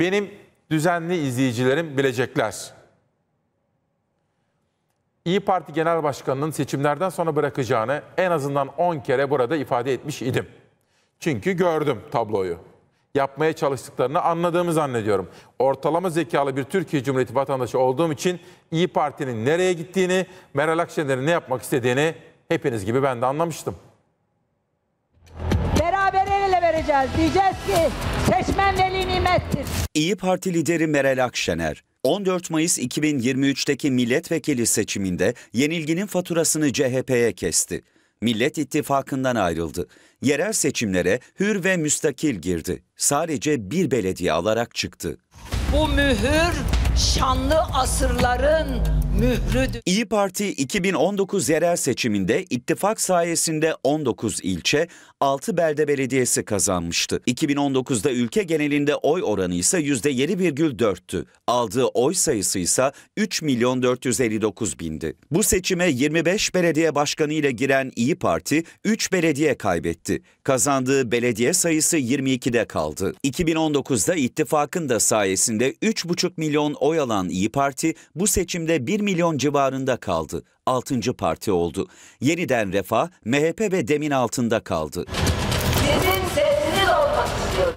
benim düzenli izleyicilerim bilecekler. İyi Parti Genel Başkanı'nın seçimlerden sonra bırakacağını en azından 10 kere burada ifade etmiş idim. Çünkü gördüm tabloyu. Yapmaya çalıştıklarını anladığımı zannediyorum. Ortalama zekalı bir Türkiye Cumhuriyeti vatandaşı olduğum için İyi Parti'nin nereye gittiğini, Meral Akşener'in ne yapmak istediğini hepiniz gibi ben de anlamıştım vereceğiz. Diyeceğiz ki seçmen veli nimettir. İyi Parti lideri Meral Akşener 14 Mayıs 2023'teki milletvekili seçiminde yenilginin faturasını CHP'ye kesti. Millet İttifakı'ndan ayrıldı. Yerel seçimlere hür ve müstakil girdi. Sadece bir belediye alarak çıktı. Bu mühür şanlı asırların İyi Parti 2019 yerel seçiminde ittifak sayesinde 19 ilçe, 6 belde belediyesi kazanmıştı. 2019'da ülke genelinde oy oranı ise %7,4'tü. Aldığı oy sayısı ise 3 milyon 459 bindi. Bu seçime 25 belediye başkanı ile giren İyi Parti 3 belediye kaybetti. Kazandığı belediye sayısı 22'de kaldı. 2019'da ittifakın da sayesinde 3,5 milyon oy alan İyi Parti bu seçimde 1 1 milyon civarında kaldı. 6. parti oldu. Yeniden Refah, MHP ve Demin altında kaldı. Dedim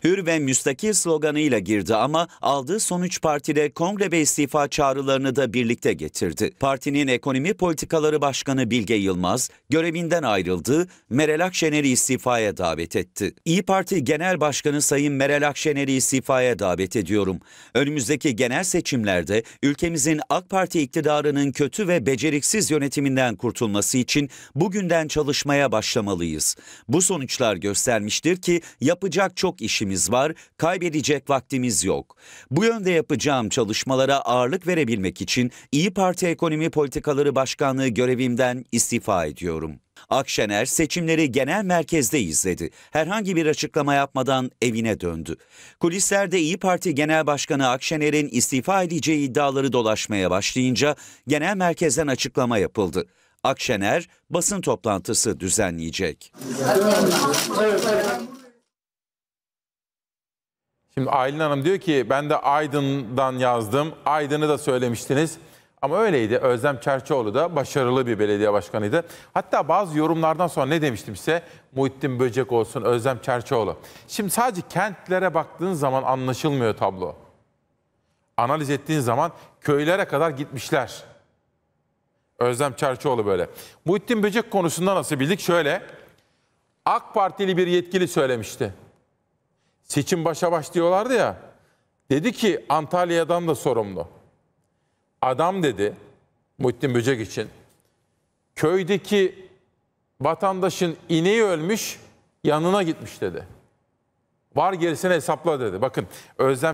Hür ve müstakil sloganıyla girdi ama aldığı sonuç partide kongre ve istifa çağrılarını da birlikte getirdi. Partinin ekonomi politikaları başkanı Bilge Yılmaz görevinden ayrıldı, Meral Akşener'i istifaya davet etti. İyi Parti Genel Başkanı Sayın Meral Akşener'i istifaya davet ediyorum. Önümüzdeki genel seçimlerde ülkemizin AK Parti iktidarının kötü ve beceriksiz yönetiminden kurtulması için bugünden çalışmaya başlamalıyız. Bu sonuçlar göstermiştir ki yapacak çok iş işimiz var, kaybedecek vaktimiz yok. Bu yönde yapacağım çalışmalara ağırlık verebilmek için İyi Parti Ekonomi Politikaları Başkanlığı görevimden istifa ediyorum. Akşener seçimleri genel merkezde izledi. Herhangi bir açıklama yapmadan evine döndü. Kulislerde İyi Parti Genel Başkanı Akşener'in istifa edeceği iddiaları dolaşmaya başlayınca genel merkezden açıklama yapıldı. Akşener basın toplantısı düzenleyecek. Evet, evet, evet. Şimdi Aylin Hanım diyor ki ben de Aydın'dan yazdım. Aydın'ı da söylemiştiniz. Ama öyleydi. Özlem Çerçoğlu da başarılı bir belediye başkanıydı. Hatta bazı yorumlardan sonra ne demiştim size? Muhittin Böcek olsun, Özlem Çerçoğlu. Şimdi sadece kentlere baktığın zaman anlaşılmıyor tablo. Analiz ettiğin zaman köylere kadar gitmişler. Özlem Çerçoğlu böyle. Muhittin Böcek konusunda nasıl bildik? Şöyle, AK Partili bir yetkili söylemişti. Seçim başa baş diyorlardı ya. Dedi ki Antalya'dan da sorumlu. Adam dedi Muhittin Böcek için. Köydeki vatandaşın ineği ölmüş yanına gitmiş dedi. Var gerisini hesapla dedi. Bakın Özlem